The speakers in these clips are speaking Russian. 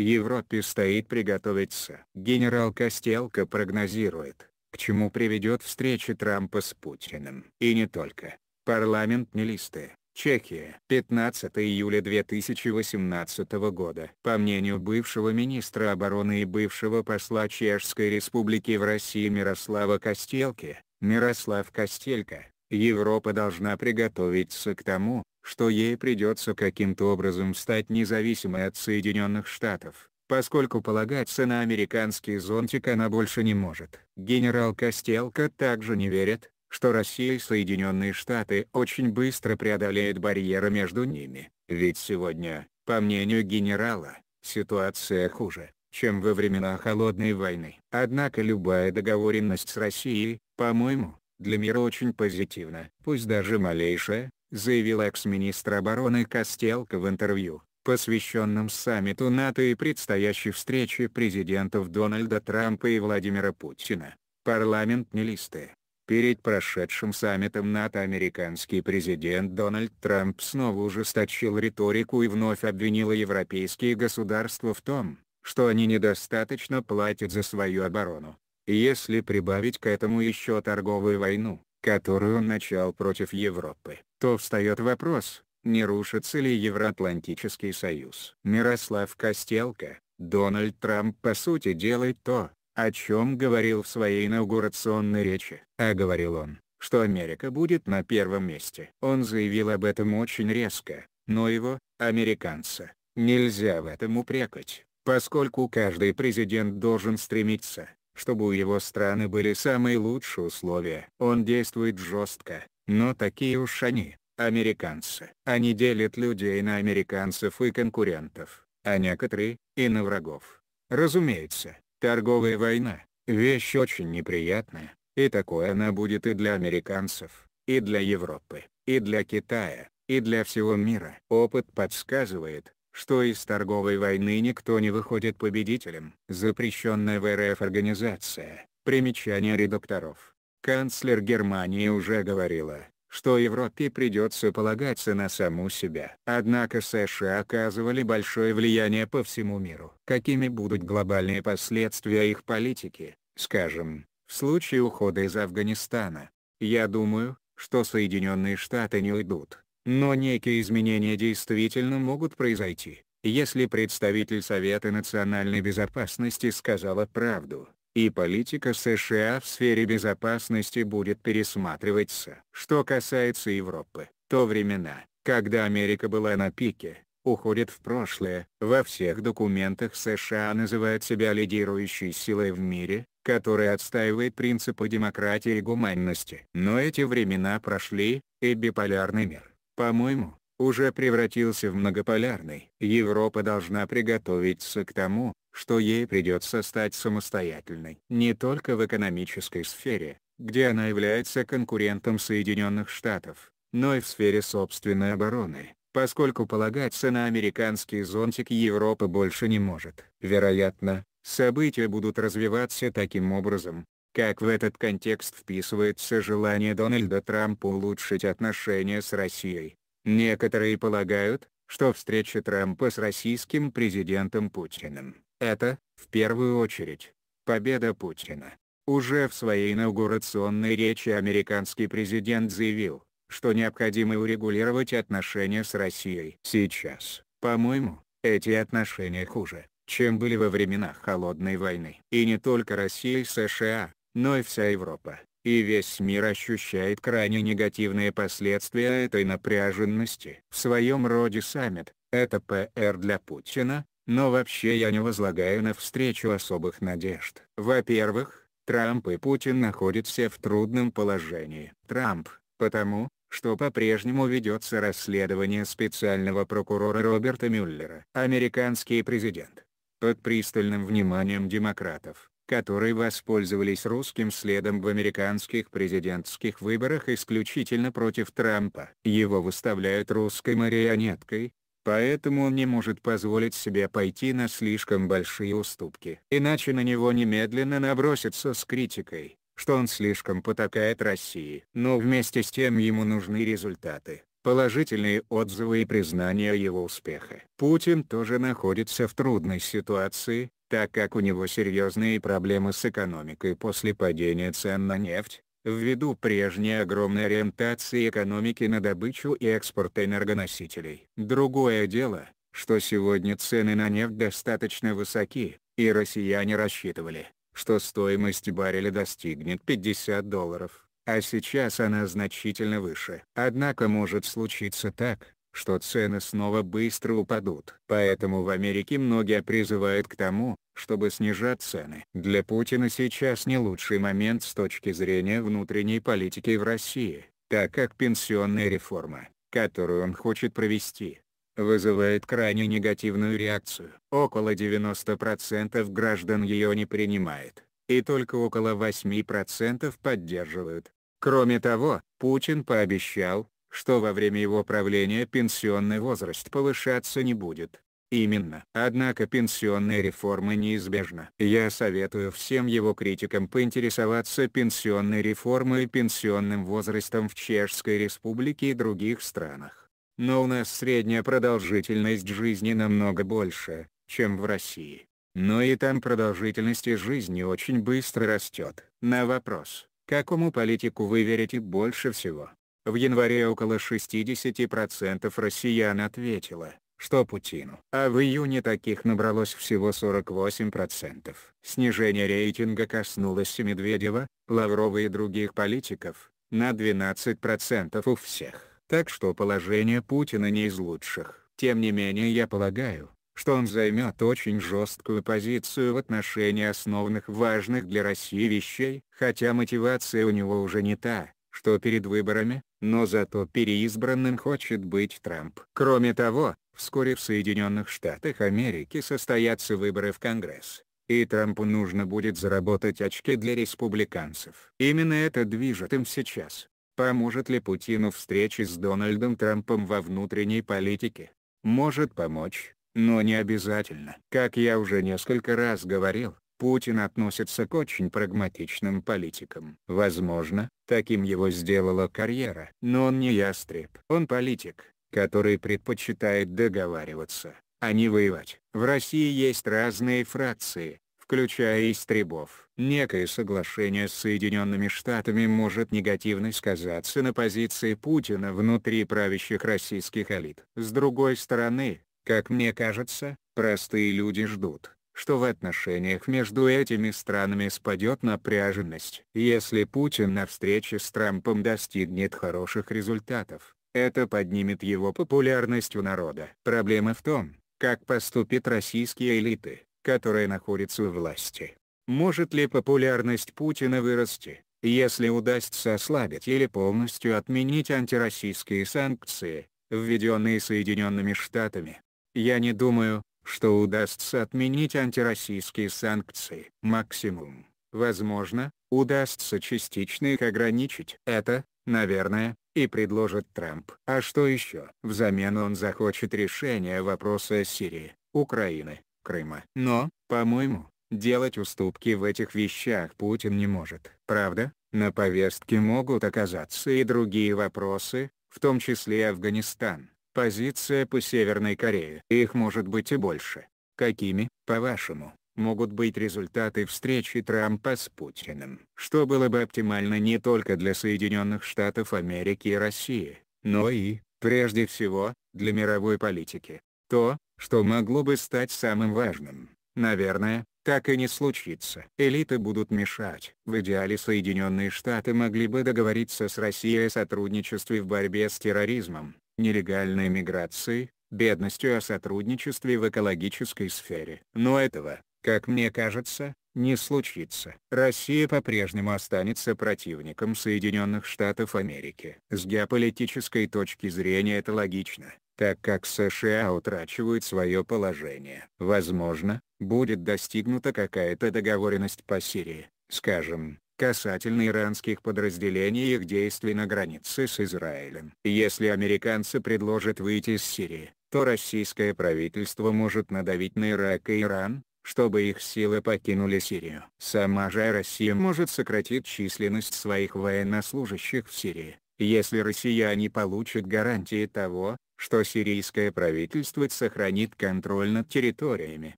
Европе стоит приготовиться. Генерал Костелко прогнозирует, к чему приведет встреча Трампа с Путиным. И не только. Парламентные листы. Чехия. 15 июля 2018 года. По мнению бывшего министра обороны и бывшего посла Чешской Республики в России Мирослава Костелки, Мирослав Костелько, Европа должна приготовиться к тому, что ей придется каким-то образом стать независимой от Соединенных Штатов, поскольку полагаться на американский зонтик она больше не может. Генерал Костелко также не верит, что Россия и Соединенные Штаты очень быстро преодолеют барьеры между ними, ведь сегодня, по мнению генерала, ситуация хуже, чем во времена Холодной войны. Однако любая договоренность с Россией, по-моему, для мира очень позитивна, пусть даже малейшая, заявил экс-министр обороны Костелко в интервью, посвященном саммиту НАТО и предстоящей встрече президентов Дональда Трампа и Владимира Путина. Парламент не листы. Перед прошедшим саммитом НАТО американский президент Дональд Трамп снова ужесточил риторику и вновь обвинил европейские государства в том, что они недостаточно платят за свою оборону. Если прибавить к этому еще торговую войну, которую он начал против Европы, то встает вопрос, не рушится ли Евроатлантический союз. Мирослав Костелко, Дональд Трамп по сути делает то, о чем говорил в своей инаугурационной речи. А говорил он, что Америка будет на первом месте. Он заявил об этом очень резко, но его, американца, нельзя в этом упрекать, поскольку каждый президент должен стремиться, чтобы у его страны были самые лучшие условия. Он действует жестко, но такие уж они, американцы. Они делят людей на американцев и конкурентов, а некоторые — и на врагов. Разумеется, торговая война — вещь очень неприятная, и такой она будет и для американцев, и для Европы, и для Китая, и для всего мира. Опыт подсказывает, что из торговой войны никто не выходит победителем. Запрещенная в РФ организация. Примечание редакторов. Канцлер Германии уже говорила, что Европе придется полагаться на саму себя. Однако США оказывали большое влияние по всему миру. Какими будут глобальные последствия их политики, скажем, в случае ухода из Афганистана? Я думаю, что Соединенные Штаты не уйдут, но некие изменения действительно могут произойти. Если представитель Совета национальной безопасности сказала правду, и политика США в сфере безопасности будет пересматриваться. Что касается Европы, то времена, когда Америка была на пике, уходят в прошлое. Во всех документах США называют себя лидирующей силой в мире, которая отстаивает принципы демократии и гуманности. Но эти времена прошли, и биполярный мир, по-моему, уже превратился в многополярный. Европа должна приготовиться к тому, что ей придется стать самостоятельной. Не только в экономической сфере, где она является конкурентом Соединенных Штатов, но и в сфере собственной обороны, поскольку полагаться на американский зонтик Европы больше не может. Вероятно, события будут развиваться таким образом, как в этот контекст вписывается желание Дональда Трампа улучшить отношения с Россией. Некоторые полагают, что встреча Трампа с российским президентом Путиным это, в первую очередь, победа Путина. Уже в своей инаугурационной речи американский президент заявил, что необходимо урегулировать отношения с Россией. Сейчас, по-моему, эти отношения хуже, чем были во времена Холодной войны. И не только Россия и США, но и вся Европа, и весь мир ощущает крайне негативные последствия этой напряженности. В своем роде саммит, это ПР для Путина, но вообще я не возлагаю на встречу особых надежд. Во-первых, Трамп и Путин находятся в трудном положении. Трамп, потому, что по-прежнему ведется расследование специального прокурора Роберта Мюллера. Американский президент. Под пристальным вниманием демократов, которые воспользовались русским следом в американских президентских выборах исключительно против Трампа. Его выставляют русской марионеткой, Поэтому он не может позволить себе пойти на слишком большие уступки. Иначе на него немедленно набросится с критикой, что он слишком потакает России. Но вместе с тем ему нужны результаты положительные отзывы и признание его успеха. Путин тоже находится в трудной ситуации, так как у него серьезные проблемы с экономикой после падения цен на нефть, ввиду прежней огромной ориентации экономики на добычу и экспорт энергоносителей. Другое дело, что сегодня цены на нефть достаточно высоки, и россияне рассчитывали, что стоимость барреля достигнет 50 долларов, а сейчас она значительно выше. Однако может случиться так, что цены снова быстро упадут. Поэтому в Америке многие призывают к тому, чтобы снижать цены. Для Путина сейчас не лучший момент с точки зрения внутренней политики в России, так как пенсионная реформа, которую он хочет провести, вызывает крайне негативную реакцию. Около 90% граждан ее не принимает, и только около 8% поддерживают. Кроме того, Путин пообещал, что во время его правления пенсионный возраст повышаться не будет. Именно. Однако пенсионная реформа неизбежна. Я советую всем его критикам поинтересоваться пенсионной реформой и пенсионным возрастом в Чешской Республике и других странах. Но у нас средняя продолжительность жизни намного больше, чем в России. Но и там продолжительность жизни очень быстро растет. На вопрос, какому политику вы верите больше всего? В январе около 60% россиян ответило, что Путину. А в июне таких набралось всего 48%. Снижение рейтинга коснулось и Медведева, Лаврова и других политиков, на 12% у всех. Так что положение Путина не из лучших. Тем не менее я полагаю, что он займет очень жесткую позицию в отношении основных важных для России вещей, хотя мотивация у него уже не та, что перед выборами, но зато переизбранным хочет быть Трамп. Кроме того, вскоре в Соединенных Штатах Америки состоятся выборы в Конгресс, и Трампу нужно будет заработать очки для республиканцев. Именно это движет им сейчас. Поможет ли Путину встречи с Дональдом Трампом во внутренней политике? Может помочь, но не обязательно. Как я уже несколько раз говорил, Путин относится к очень прагматичным политикам. Возможно, таким его сделала карьера. Но он не ястреб. Он политик, который предпочитает договариваться, а не воевать. В России есть разные фракции, включая истребов. Некое соглашение с Соединенными Штатами может негативно сказаться на позиции Путина внутри правящих российских элит. С другой стороны, как мне кажется, простые люди ждут, что в отношениях между этими странами спадет напряженность. Если Путин на встрече с Трампом достигнет хороших результатов, это поднимет его популярность у народа. Проблема в том, как поступят российские элиты, которые находятся у власти. Может ли популярность Путина вырасти, если удастся ослабить или полностью отменить антироссийские санкции, введенные Соединенными Штатами? Я не думаю, что удастся отменить антироссийские санкции. Максимум, возможно, удастся частично их ограничить. Это, наверное, и предложит Трамп. А что еще? Взамен он захочет решения вопроса Сирии, Украины, Крыма. Но, по-моему, делать уступки в этих вещах Путин не может. Правда, на повестке могут оказаться и другие вопросы, в том числе Афганистан. Позиция по Северной Корее. Их может быть и больше. Какими, по-вашему, могут быть результаты встречи Трампа с Путиным? Что было бы оптимально не только для Соединенных Штатов Америки и России, но и, прежде всего, для мировой политики. То, что могло бы стать самым важным, наверное, так и не случится. Элиты будут мешать. В идеале Соединенные Штаты могли бы договориться с Россией о сотрудничестве в борьбе с терроризмом, нелегальной миграцией, бедностью о сотрудничестве в экологической сфере. Но этого, как мне кажется, не случится. Россия по-прежнему останется противником Соединенных Штатов Америки. С геополитической точки зрения это логично, так как США утрачивают свое положение. Возможно, будет достигнута какая-то договоренность по Сирии, скажем, касательно иранских подразделений и их действий на границе с Израилем. Если американцы предложат выйти из Сирии, то российское правительство может надавить на Ирак и Иран, чтобы их силы покинули Сирию. Сама же Россия может сократить численность своих военнослужащих в Сирии, если россияне получат гарантии того, что сирийское правительство сохранит контроль над территориями.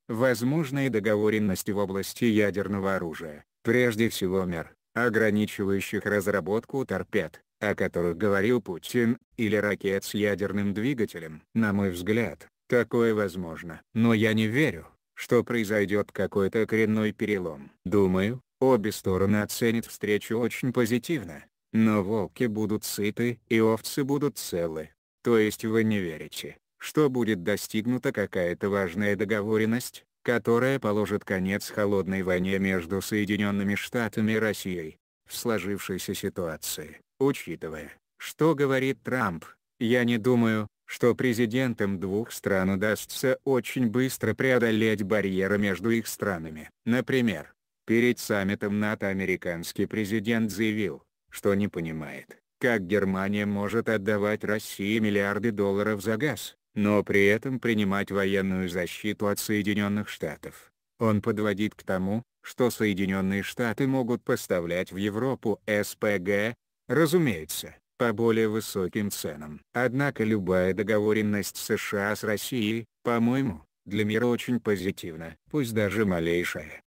Возможные договоренности в области ядерного оружия, прежде всего мер, ограничивающих разработку торпед, о которых говорил Путин, или ракет с ядерным двигателем. На мой взгляд, такое возможно. Но я не верю, что произойдет какой-то коренной перелом. Думаю, обе стороны оценят встречу очень позитивно. Но волки будут сыты и овцы будут целы. То есть вы не верите, что будет достигнута какая-то важная договоренность? которая положит конец холодной войне между Соединенными Штатами и Россией. В сложившейся ситуации, учитывая, что говорит Трамп, я не думаю, что президентам двух стран удастся очень быстро преодолеть барьеры между их странами. Например, перед саммитом НАТО американский президент заявил, что не понимает, как Германия может отдавать России миллиарды долларов за газ, но при этом принимать военную защиту от Соединенных Штатов. Он подводит к тому, что Соединенные Штаты могут поставлять в Европу СПГ, разумеется, по более высоким ценам. Однако любая договоренность США с Россией, по-моему, для мира очень позитивна, пусть даже малейшая.